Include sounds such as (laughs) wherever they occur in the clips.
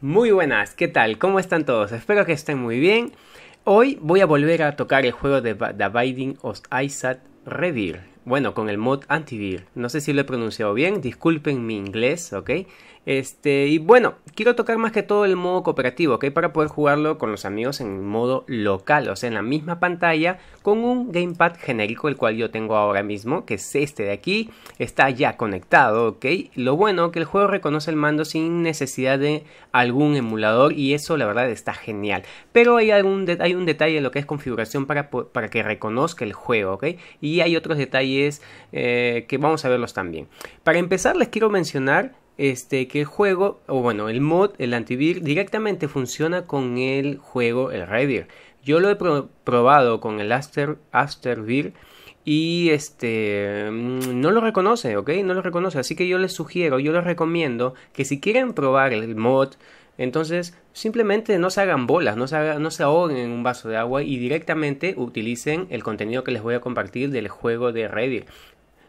Muy buenas, ¿qué tal? ¿Cómo están todos? Espero que estén muy bien. Hoy voy a volver a tocar el juego de The Binding of Isaac Revere bueno, con el mod antivir. No sé si lo he pronunciado bien, disculpen mi inglés, ¿ok? Este, y bueno, quiero tocar más que todo el modo cooperativo, ¿ok? Para poder jugarlo con los amigos en modo local, o sea, en la misma pantalla, con un gamepad genérico, el cual yo tengo ahora mismo, que es este de aquí, está ya conectado, ¿ok? Lo bueno que el juego reconoce el mando sin necesidad de algún emulador y eso la verdad está genial. Pero hay, algún hay un detalle En lo que es configuración para, para que reconozca el juego, ¿ok? Y hay otros detalles eh, que vamos a verlos también. Para empezar les quiero mencionar este, que el juego, o bueno, el mod, el antivir, directamente funciona con el juego, el Revir. Yo lo he probado con el Aster, Astervir y este mm, no lo reconoce, ¿ok? No lo reconoce, así que yo les sugiero, yo les recomiendo que si quieren probar el mod, entonces, simplemente no se hagan bolas, no se, ahoguen en un vaso de agua y directamente utilicen el contenido que les voy a compartir del juego de Reddit.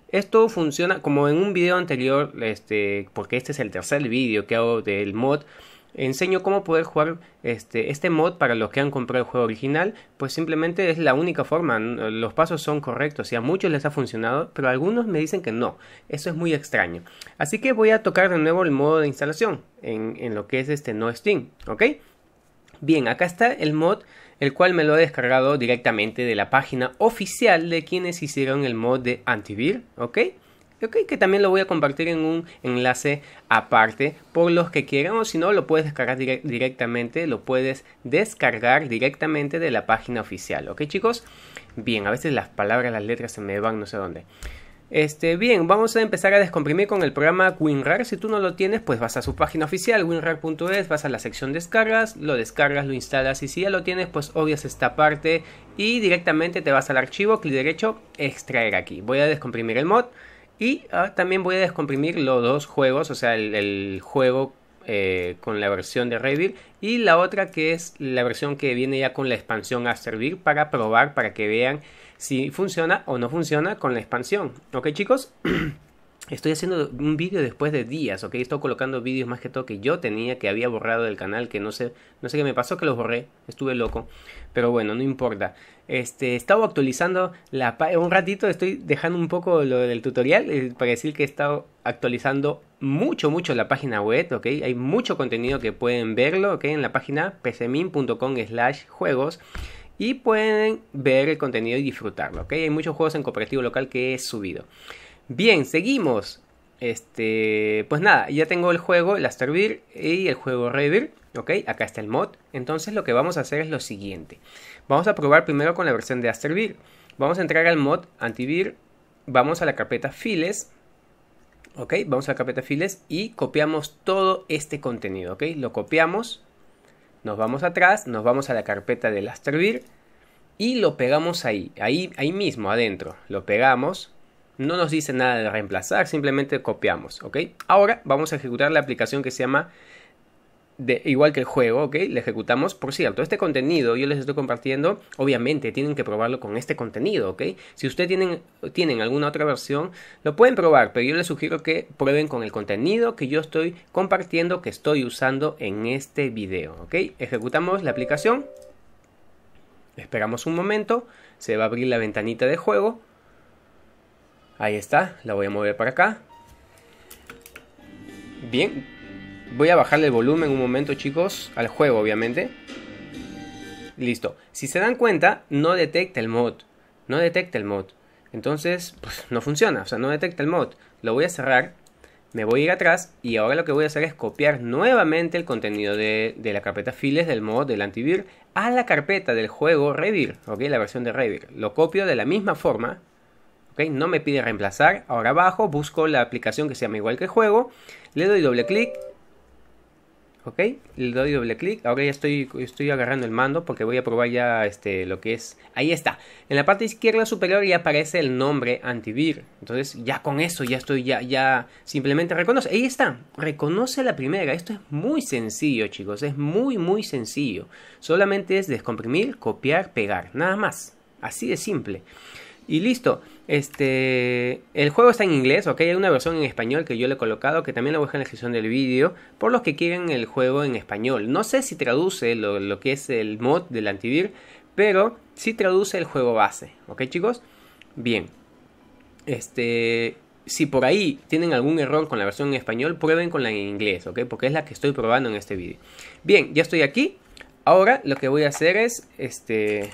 Esto funciona como en un video anterior, este, porque este es el tercer video que hago del mod enseño cómo poder jugar este, este mod para los que han comprado el juego original, pues simplemente es la única forma, los pasos son correctos y a muchos les ha funcionado, pero algunos me dicen que no, eso es muy extraño. Así que voy a tocar de nuevo el modo de instalación en, en lo que es este no Steam, ¿ok? Bien, acá está el mod, el cual me lo he descargado directamente de la página oficial de quienes hicieron el mod de Antivir, ¿ok? Ok, que también lo voy a compartir en un enlace aparte por los que quieran o si no lo puedes descargar directamente, lo puedes descargar directamente de la página oficial, ¿ok chicos? Bien, a veces las palabras, las letras se me van no sé dónde. Este, bien, vamos a empezar a descomprimir con el programa WinRAR. Si tú no lo tienes, pues vas a su página oficial, winrar.es, vas a la sección descargas, lo descargas, lo instalas y si ya lo tienes, pues obvias esta parte y directamente te vas al archivo, clic derecho, extraer aquí. Voy a descomprimir el mod. Y ah, también voy a descomprimir los dos juegos, o sea, el, juego eh, con la versión de Reveal y la otra que es la versión que viene ya con la expansión a servir para probar, para que vean si funciona o no funciona con la expansión. ¿Ok chicos? (clears throat) Estoy haciendo un vídeo después de días, ¿ok? Estoy colocando vídeos más que todo que yo tenía, que había borrado del canal, que no sé, no sé qué me pasó, que los borré, estuve loco. Pero bueno, no importa. Este, estaba actualizando la un ratito, estoy dejando un poco lo del tutorial eh, para decir que he estado actualizando mucho, mucho la página web, ¿ok? Hay mucho contenido que pueden verlo, ¿ok? En la página pcmin.com juegos y pueden ver el contenido y disfrutarlo, ¿ok? Hay muchos juegos en cooperativo local que he subido. Bien, seguimos. Este, pues nada, ya tengo el juego, el beer y el juego Revir. Ok, acá está el mod. Entonces lo que vamos a hacer es lo siguiente. Vamos a probar primero con la versión de Astervir Vamos a entrar al mod antivir. Vamos a la carpeta files. Ok, vamos a la carpeta files y copiamos todo este contenido. Ok, lo copiamos. Nos vamos atrás, nos vamos a la carpeta del Astervir y lo pegamos ahí, ahí mismo, adentro. Lo pegamos no nos dice nada de reemplazar, simplemente copiamos, ¿ok? Ahora vamos a ejecutar la aplicación que se llama de, igual que el juego, ¿ok? Le ejecutamos. Por cierto, este contenido yo les estoy compartiendo. Obviamente tienen que probarlo con este contenido, ¿ok? Si ustedes tienen, tienen alguna otra versión, lo pueden probar, pero yo les sugiero que prueben con el contenido que yo estoy compartiendo, que estoy usando en este video, ¿ok? Ejecutamos la aplicación. Esperamos un momento. Se va a abrir la ventanita de juego. Ahí está, la voy a mover para acá. Bien, voy a bajarle el volumen un momento chicos, al juego obviamente. Listo, si se dan cuenta, no detecta el mod, no detecta el mod. Entonces, pues, no funciona, o sea, no detecta el mod. Lo voy a cerrar, me voy a ir atrás y ahora lo que voy a hacer es copiar nuevamente el contenido de, la carpeta files del mod del antivir a la carpeta del juego Revir, ok, la versión de Revir. Lo copio de la misma forma, no me pide reemplazar. Ahora abajo busco la aplicación que se llama igual que juego. Le doy doble clic. ¿Ok? Le doy doble clic. Ahora ya estoy, estoy agarrando el mando porque voy a probar ya este, lo que es. Ahí está. En la parte izquierda superior ya aparece el nombre antivir. Entonces ya con eso ya estoy, ya, ya simplemente reconoce. Ahí está. Reconoce la primera. Esto es muy sencillo chicos. Es muy muy sencillo. Solamente es descomprimir, copiar, pegar. Nada más. Así de simple. Y listo. Este, el juego está en inglés, ok, hay una versión en español que yo le he colocado, que también la dejar en la descripción del vídeo, por los que quieren el juego en español. No sé si traduce lo, que es el mod del antivir, pero sí traduce el juego base, ok chicos. Bien, este, si por ahí tienen algún error con la versión en español, prueben con la en inglés, ok, porque es la que estoy probando en este vídeo. Bien, ya estoy aquí, ahora lo que voy a hacer es, este,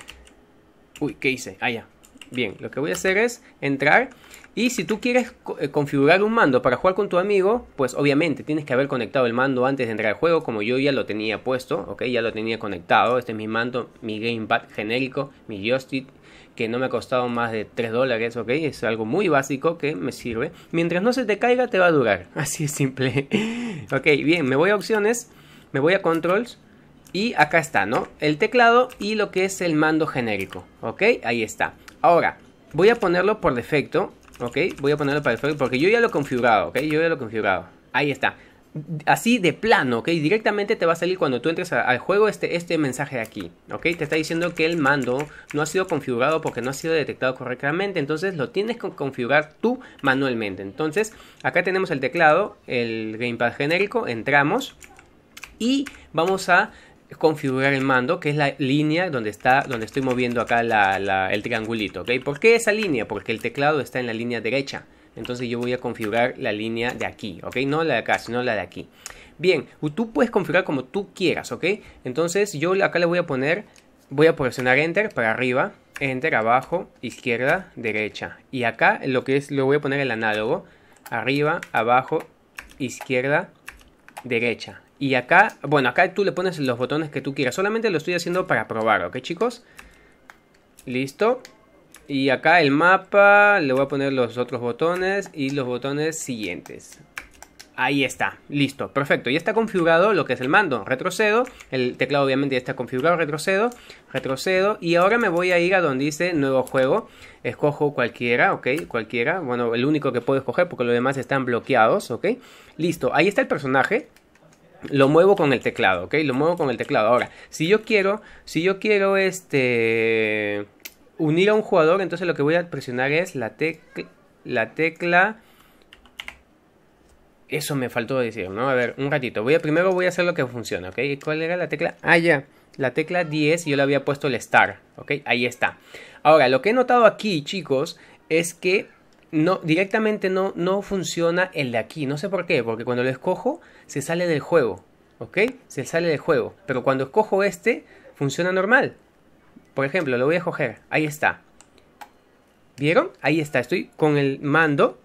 uy, ¿qué hice? Ah, ya, Bien, lo que voy a hacer es entrar y si tú quieres eh, configurar un mando para jugar con tu amigo, pues obviamente tienes que haber conectado el mando antes de entrar al juego, como yo ya lo tenía puesto, ok, ya lo tenía conectado, este es mi mando, mi gamepad genérico, mi joystick, que no me ha costado más de 3 dólares, ok, es algo muy básico que me sirve, mientras no se te caiga te va a durar, (laughs) así es simple, ok, bien, me voy a opciones, me voy a controls, y acá está, ¿no? El teclado y lo que es el mando genérico, ¿ok? Ahí está. Ahora, voy a ponerlo por defecto, ¿ok? Voy a ponerlo por defecto porque yo ya lo he configurado, ¿ok? Yo ya lo he configurado. Ahí está. Así de plano, ¿ok? Directamente te va a salir cuando tú entres al juego este, este mensaje de aquí, ¿ok? Te está diciendo que el mando no ha sido configurado porque no ha sido detectado correctamente, entonces lo tienes que configurar tú manualmente. Entonces, acá tenemos el teclado, el gamepad genérico, entramos y vamos a configurar el mando, que es la línea donde, está, donde estoy moviendo acá el triangulito. ¿ok? ¿Por qué esa línea? Porque el teclado está en la línea derecha. Entonces yo voy a configurar la línea de aquí, ¿ok? No la de acá, sino la de aquí. Bien, tú puedes configurar como tú quieras, ¿ok? Entonces yo acá le voy a poner, voy a presionar Enter para arriba, Enter abajo, izquierda, derecha. Y acá lo que es, le voy a poner el análogo, arriba, abajo, izquierda, derecha. Y acá, bueno, acá tú le pones los botones que tú quieras. Solamente lo estoy haciendo para probar, ¿ok, chicos? Listo. Y acá el mapa, le voy a poner los otros botones y los botones siguientes. Ahí está, listo, perfecto. Ya está configurado lo que es el mando. Retrocedo, el teclado obviamente ya está configurado, retrocedo, retrocedo. Y ahora me voy a ir a donde dice nuevo juego. Escojo cualquiera, ok, cualquiera. Bueno, el único que puedo escoger porque los demás están bloqueados, ok. Listo, ahí está el personaje lo muevo con el teclado, ¿ok? Lo muevo con el teclado. Ahora, si yo quiero, si yo quiero este unir a un jugador, entonces lo que voy a presionar es la tecla, la tecla. Eso me faltó decir, ¿no? A ver, un ratito. Voy a, primero voy a hacer lo que funciona, ¿ok? ¿Cuál era la tecla? Ah, ya. La tecla 10 yo le había puesto el star, ¿ok? Ahí está. Ahora, lo que he notado aquí, chicos, es que no, directamente no, no funciona el de aquí. No sé por qué, porque cuando lo escojo se sale del juego. ¿Ok? Se sale del juego. Pero cuando escojo este, funciona normal. Por ejemplo, lo voy a coger. Ahí está. ¿Vieron? Ahí está. Estoy con el mando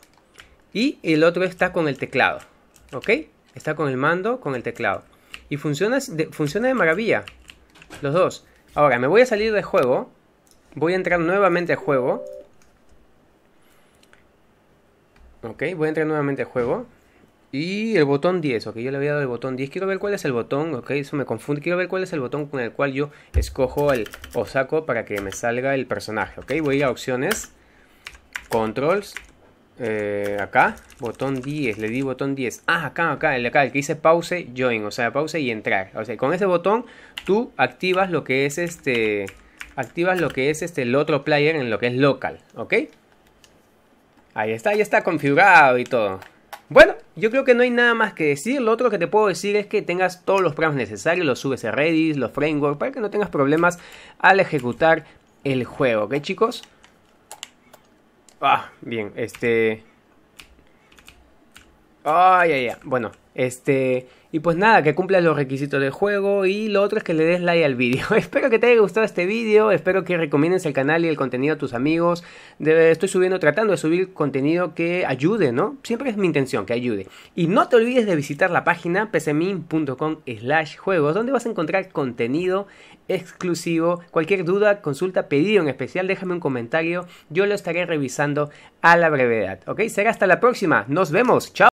y el otro está con el teclado. ¿Ok? Está con el mando, con el teclado. Y funciona funciona de maravilla. Los dos. Ahora, me voy a salir del juego. Voy a entrar nuevamente al juego. Ok, voy a entrar nuevamente al juego. Y el botón 10, ok, yo le había dado el botón 10. Quiero ver cuál es el botón, ok, eso me confunde. Quiero ver cuál es el botón con el cual yo escojo el o saco para que me salga el personaje, ok. Voy a opciones, controls, eh, acá, botón 10, le di botón 10. Ah, acá, acá, el acá, el que dice pause, join, o sea, pause y entrar. O sea, con ese botón tú activas lo que es este, activas lo que es este, el otro player en lo que es local, ok. Ahí está, ya está configurado y todo. Bueno, yo creo que no hay nada más que decir. Lo otro que te puedo decir es que tengas todos los programas necesarios, los subes Redis, los frameworks, para que no tengas problemas al ejecutar el juego, ¿ok chicos? Ah, bien, este... Ay, ay, ay. Bueno, este, y pues nada, que cumpla los requisitos del juego y lo otro es que le des like al vídeo. (laughs) espero que te haya gustado este vídeo, espero que recomiendes el canal y el contenido a tus amigos. estoy subiendo, tratando de subir contenido que ayude, ¿no? Siempre es mi intención, que ayude. Y no te olvides de visitar la página pcmin.com slash juegos, donde vas a encontrar contenido exclusivo. Cualquier duda, consulta, pedido en especial, déjame un comentario. Yo lo estaré revisando a la brevedad, ¿ok? Será hasta la próxima. Nos vemos. Chao.